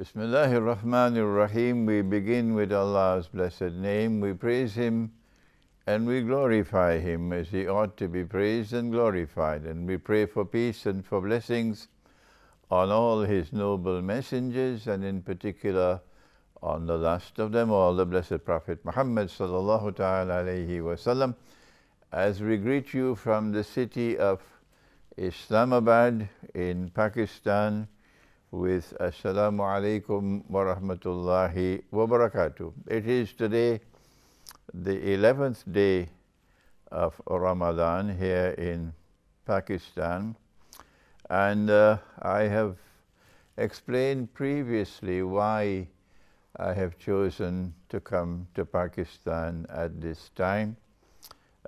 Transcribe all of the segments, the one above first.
Bismillahir Rahmanir Rahim. We begin with Allah's blessed name. We praise Him and we glorify Him as He ought to be praised and glorified. And we pray for peace and for blessings on all His noble messengers and in particular on the last of them all, the Blessed Prophet Muhammad sallallahu ta'ala alayhi wasallam. As we greet you from the city of Islamabad in Pakistan, with Assalamu alaikum wa rahmatullahi wa barakatuh. It is today the 11th day of Ramadan here in Pakistan and uh, I have explained previously why I have chosen to come to Pakistan at this time.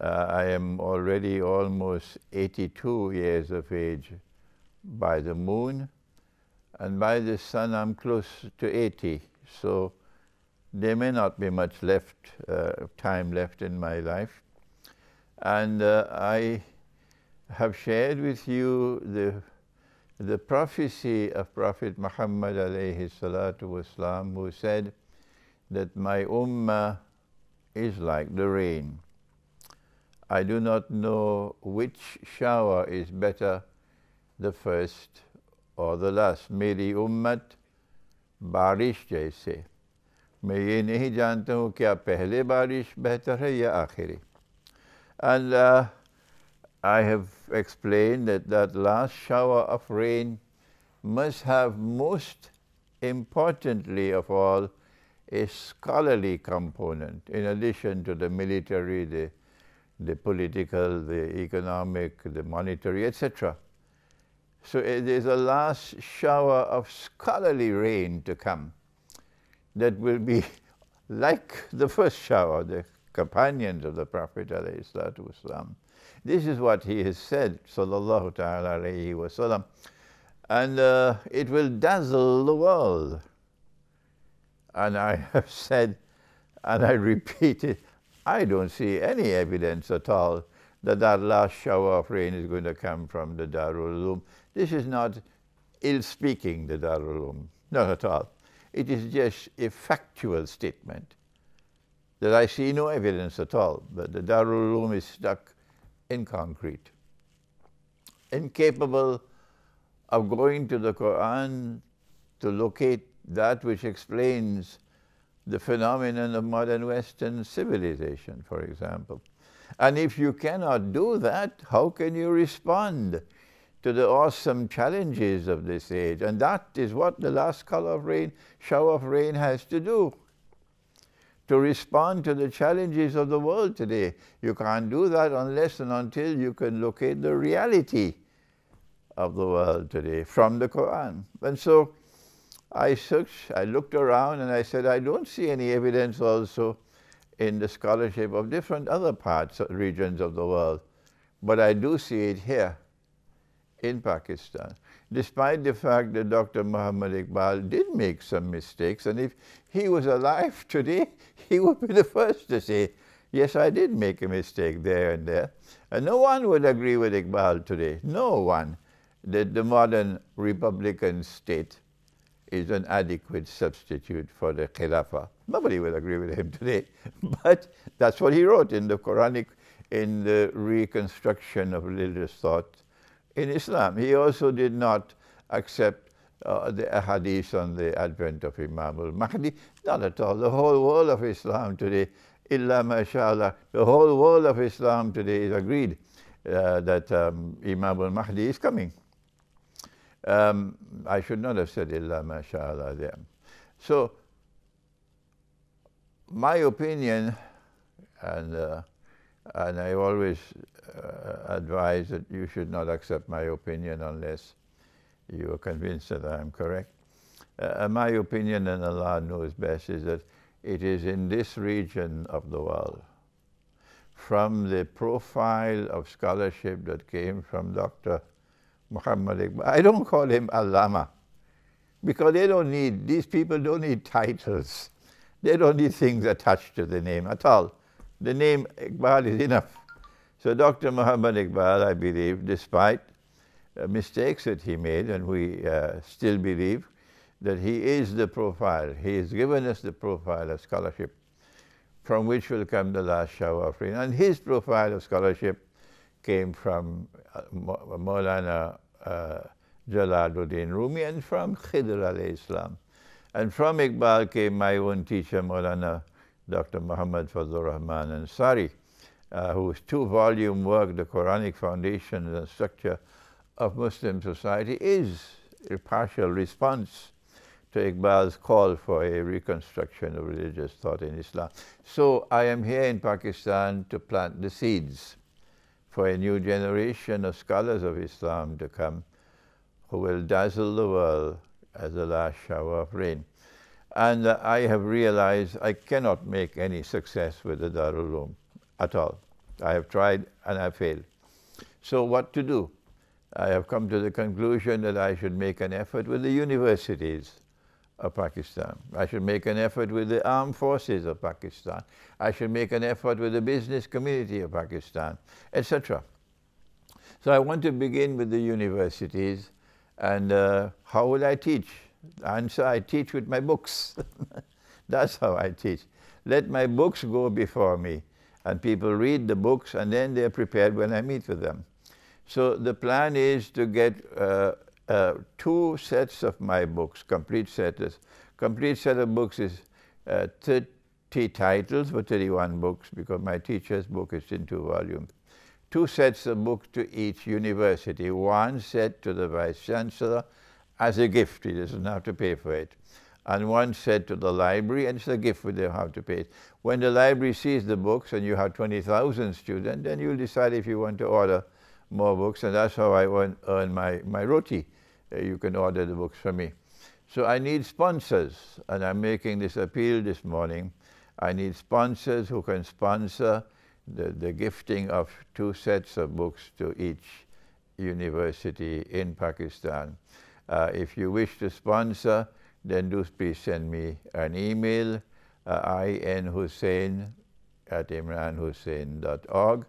Uh, I am already almost 82 years of age by the moon and by this time I'm close to 80, so there may not be much left, uh, time left in my life. And uh, I have shared with you the, the prophecy of Prophet Muhammad alayhi salatu wasalam, who said that my ummah is like the rain. I do not know which shower is better, the first और the last मेरी उम्मत बारिश जैसे मैं ये नहीं जानता हूँ क्या पहले बारिश बेहतर है या आखिरी And I have explained that that last shower of rain must have most importantly of all a scholarly component in addition to the military, the political, the economic, the monetary, etc. So it is a last shower of scholarly rain to come that will be like the first shower, the companions of the Prophet This is what he has said, sallallahu ta'ala alayhi And uh, it will dazzle the world. And I have said, and I repeat it, I don't see any evidence at all that that last shower of rain is going to come from the Darul Uloom. This is not ill-speaking the Darul Uloom, not at all. It is just a factual statement that I see no evidence at all, but the Darul Uloom is stuck in concrete, incapable of going to the Quran to locate that which explains the phenomenon of modern Western civilization, for example. And if you cannot do that, how can you respond to the awesome challenges of this age? And that is what the last color of rain, shower of rain has to do. To respond to the challenges of the world today. You can't do that unless and until you can locate the reality of the world today from the Quran. And so I searched, I looked around and I said, I don't see any evidence also in the scholarship of different other parts, regions of the world, but I do see it here in Pakistan, despite the fact that Dr. Muhammad Iqbal did make some mistakes, and if he was alive today, he would be the first to say, yes, I did make a mistake there and there. And no one would agree with Iqbal today, no one, that the modern Republican state is an adequate substitute for the Khilafah. Nobody will agree with him today, but that's what he wrote in the Quranic, in the reconstruction of religious thought in Islam. He also did not accept uh, the Ahadith on the advent of Imam al-Mahdi, not at all. The whole world of Islam today, illa mashallah, the whole world of Islam today is agreed uh, that um, Imam al-Mahdi is coming. Um, I should not have said illa Masha'allah, there. So my opinion, and, uh, and I always uh, advise that you should not accept my opinion unless you are convinced that I am correct. Uh, uh my opinion, and Allah knows best, is that it is in this region of the world, from the profile of scholarship that came from Dr. Muhammad Iqbal. I don't call him Allama because they don't need, these people don't need titles. They don't need things attached to the name at all. The name Iqbal is enough. So Dr. Muhammad Iqbal, I believe, despite uh, mistakes that he made, and we uh, still believe that he is the profile, he has given us the profile of scholarship from which will come the last shower of rain. And his profile of scholarship came from uh, Maulana uh, Jalaluddin Rumi and from Khidr al-Islam. And from Iqbal came my own teacher, Maulana Dr. Muhammad Fazlur Rahman Ansari, uh, whose two-volume work, The Quranic Foundations and Structure of Muslim Society, is a partial response to Iqbal's call for a reconstruction of religious thought in Islam. So I am here in Pakistan to plant the seeds for a new generation of scholars of Islam to come who will dazzle the world as the last shower of rain. And uh, I have realized I cannot make any success with the Darul Uloom at all. I have tried and I failed. So what to do? I have come to the conclusion that I should make an effort with the universities of Pakistan. I should make an effort with the armed forces of Pakistan. I should make an effort with the business community of Pakistan, etc. So I want to begin with the universities and uh, how will I teach? answer, I teach with my books. That's how I teach. Let my books go before me and people read the books and then they're prepared when I meet with them. So the plan is to get uh, uh, two sets of my books, complete sets. Complete set of books is uh, 30 titles for 31 books because my teacher's book is in two volumes. Two sets of books to each university, one set to the Vice Chancellor as a gift, he doesn't have to pay for it. And one set to the library, and it's a gift, we don't have to pay it. When the library sees the books and you have 20,000 students, then you'll decide if you want to order more books, and that's how I earn, earn my, my roti. Uh, you can order the books from me. So I need sponsors, and I'm making this appeal this morning. I need sponsors who can sponsor the, the gifting of two sets of books to each university in Pakistan. Uh, if you wish to sponsor, then do please send me an email, uh, inhussein at imranhussein.org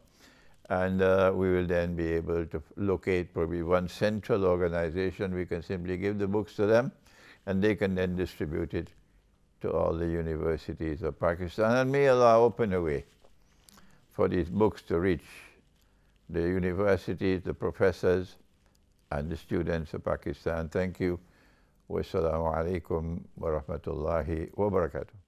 and uh, we will then be able to locate probably one central organization. We can simply give the books to them and they can then distribute it to all the universities of Pakistan and may allow open a way for these books to reach the universities, the professors and the students of Pakistan. Thank you. Wassalamu alaikum wa rahmatullahi wa barakatuh.